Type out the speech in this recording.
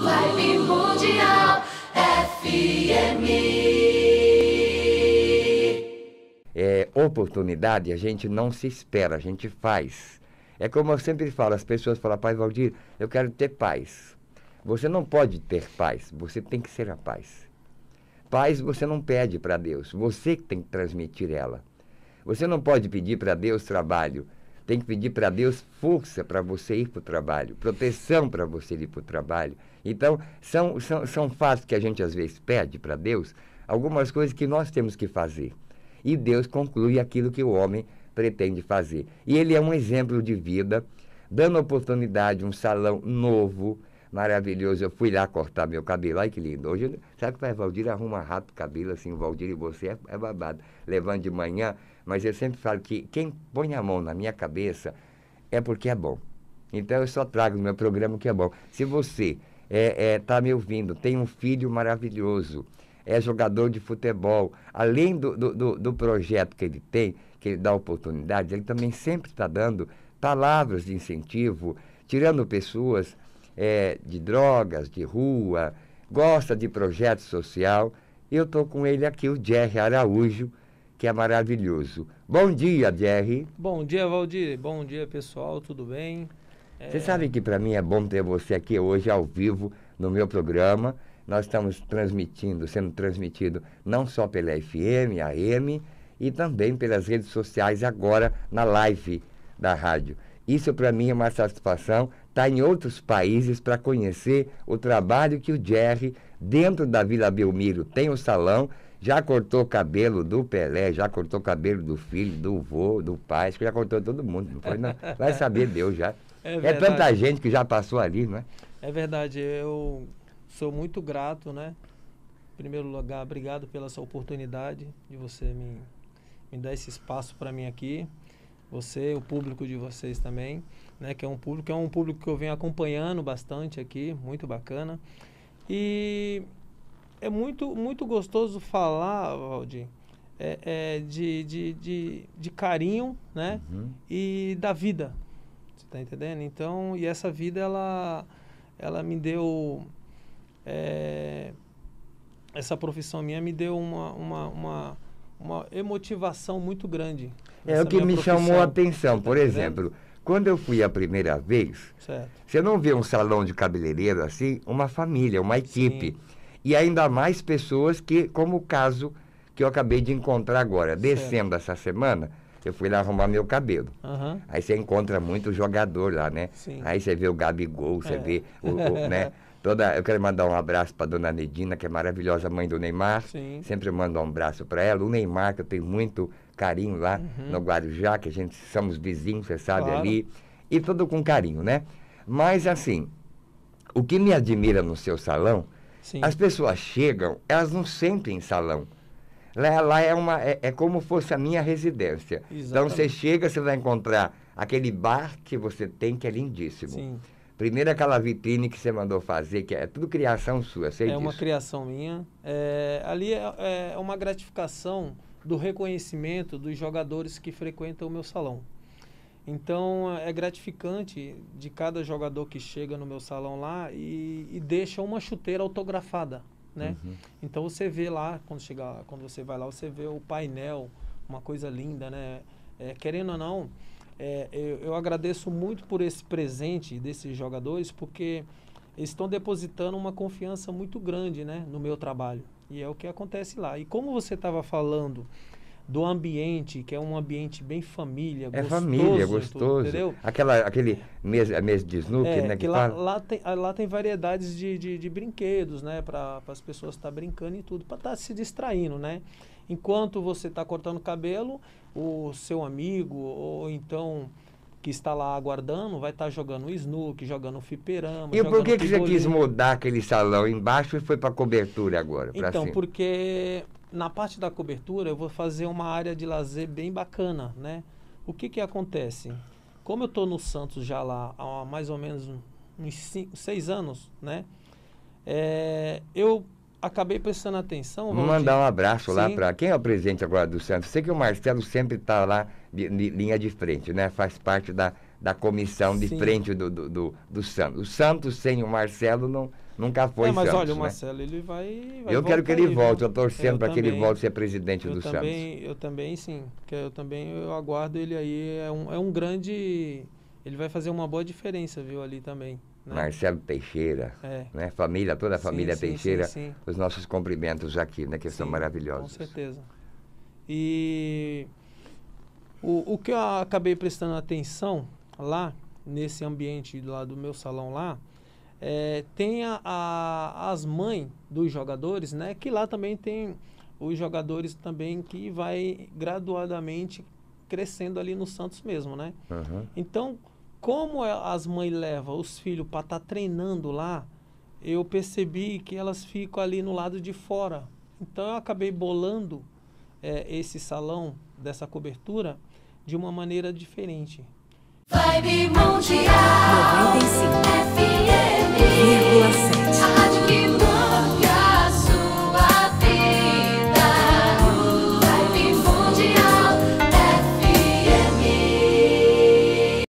Live Mundial FM. É oportunidade, a gente não se espera, a gente faz. É como eu sempre falo, as pessoas falam, Pai Valdir, eu quero ter paz. Você não pode ter paz, você tem que ser a paz. Paz você não pede para Deus, você que tem que transmitir ela. Você não pode pedir para Deus trabalho, tem que pedir para Deus força para você ir para o trabalho, proteção para você ir para o trabalho. Então, são, são, são fatos que a gente às vezes pede para Deus, algumas coisas que nós temos que fazer. E Deus conclui aquilo que o homem pretende fazer. E ele é um exemplo de vida, dando oportunidade, um salão novo, maravilhoso. Eu fui lá cortar meu cabelo, ai que lindo. Hoje, sabe que vai Valdir arruma rápido o cabelo assim, o Valdir e você é, é babado. Levando de manhã, mas eu sempre falo que quem põe a mão na minha cabeça é porque é bom. Então eu só trago no meu programa o que é bom. Se você está é, é, tá me ouvindo, tem um filho maravilhoso, é jogador de futebol, além do, do, do projeto que ele tem, que ele dá oportunidade, ele também sempre está dando palavras de incentivo, tirando pessoas é, de drogas, de rua, gosta de projeto social. Eu estou com ele aqui, o Jerry Araújo, que é maravilhoso. Bom dia, Jerry. Bom dia, Valdir. Bom dia, pessoal. Tudo bem? É, você é... sabe que para mim é bom ter você aqui hoje ao vivo no meu programa. Nós estamos transmitindo, sendo transmitido não só pela FM, AM e também pelas redes sociais agora na live da rádio. Isso para mim é uma satisfação estar tá em outros países para conhecer o trabalho que o Jerry, dentro da Vila Belmiro, tem o salão já cortou o cabelo do Pelé, já cortou o cabelo do filho, do vô, do pai, já cortou todo mundo, não foi? Não. Vai saber Deus já. É, é, tanta gente que já passou ali, não é? É verdade, eu sou muito grato, né? Em primeiro lugar, obrigado pela sua oportunidade de você me, me dar esse espaço para mim aqui. Você, o público de vocês também, né? Que é um público, é um público que eu venho acompanhando bastante aqui, muito bacana. E é muito, muito gostoso falar, Valdir, é, é, de, de, de, de, carinho, né? Uhum. E da vida. Você está entendendo? Então, e essa vida, ela, ela me deu. É, essa profissão minha me deu uma, uma, uma, uma emotivação muito grande. É o que me profissão. chamou a tá atenção. Por exemplo, quando eu fui a primeira vez, certo. você não vê um salão de cabeleireiro assim, uma família, uma equipe. Sim e ainda mais pessoas que, como o caso que eu acabei de encontrar agora, descendo essa semana, eu fui lá arrumar meu cabelo. Uhum. Aí você encontra muito jogador lá, né? Sim. Aí você vê o Gabigol, você é. vê o, o né? Toda, eu quero mandar um abraço para dona Nedina, que é maravilhosa mãe do Neymar. Sim. Sempre mando um abraço para ela. O Neymar, que eu tenho muito carinho lá uhum. no Guarujá, que a gente somos vizinhos, você sabe claro. ali. E tudo com carinho, né? Mas assim, o que me admira no seu salão Sim. As pessoas chegam, elas não sentem salão. Lá, lá é, uma, é, é, como fosse a minha residência. Exatamente. Então você chega, você vai encontrar aquele bar que você tem, que é lindíssimo. Sim. Primeiro aquela vitrine que você mandou fazer, que é tudo criação sua, sei É disso. uma criação minha. É, ali é, é uma gratificação do reconhecimento dos jogadores que frequentam o meu salão. Então é gratificante de cada jogador que chega no meu salão lá e, e deixa uma chuteira autografada, né? Uhum. Então você vê lá quando chega, quando você vai lá, você vê o painel, uma coisa linda, né? É, querendo ou não, é, eu, eu, agradeço muito por esse presente desses jogadores porque eles estão depositando uma confiança muito grande, né, no meu trabalho. E é o que acontece lá. E como você estava falando do ambiente, que é um ambiente bem família, é gostoso. família, gostoso. Tudo, entendeu? Aquela, aquele mesa, mesa de snooker, é, né? Que, que lá, lá, tem, lá tem variedades de, de, de brinquedos, né? Para as pessoas estar tá brincando e tudo, para estar tá se distraindo, né? Enquanto você está cortando cabelo, o seu amigo ou então que está lá aguardando vai estar tá jogando snook, jogando fiperama. E por que, que você quis mudar aquele salão embaixo e foi para cobertura agora? Então, cima? porque na parte da cobertura, eu vou fazer uma área de lazer bem bacana, né? O que que acontece? Como eu estou no Santos já lá há mais ou menos uns cinco, seis anos, né? É, eu acabei prestando atenção. Vou mandar um abraço Sim. lá para quem é o presidente agora do Santos. Sei que o Marcelo sempre está lá de, de, linha de frente, né? Faz parte da, da comissão de Sim. frente do, do, do, do Santos. O Santos sem o Marcelo não, Nunca foi é, mas Santos, olha, o né? Marcelo, né? ele vai, vai Eu quero que ele volte, eu torcendo para que ele volte a ser presidente do também, Santos. Eu também, sim, eu também eu aguardo ele aí, é um, é um grande... Ele vai fazer uma boa diferença, viu, ali também. Né? Marcelo Teixeira, é. né? Família, toda a família sim, Teixeira, sim, sim, os nossos cumprimentos aqui, né? Que são maravilhosos. Com certeza. E o, o que eu acabei prestando atenção lá, nesse ambiente lá do meu salão lá, é, tem a, a, as mães dos jogadores, né? Que lá também tem os jogadores também que vai graduadamente crescendo ali no Santos mesmo, né? Uhum. Então, como é, as mães levam os filhos para estar tá treinando lá, eu percebi que elas ficam ali no lado de fora. Então, eu acabei bolando é, esse salão dessa cobertura de uma maneira diferente. Vibe Mundial 95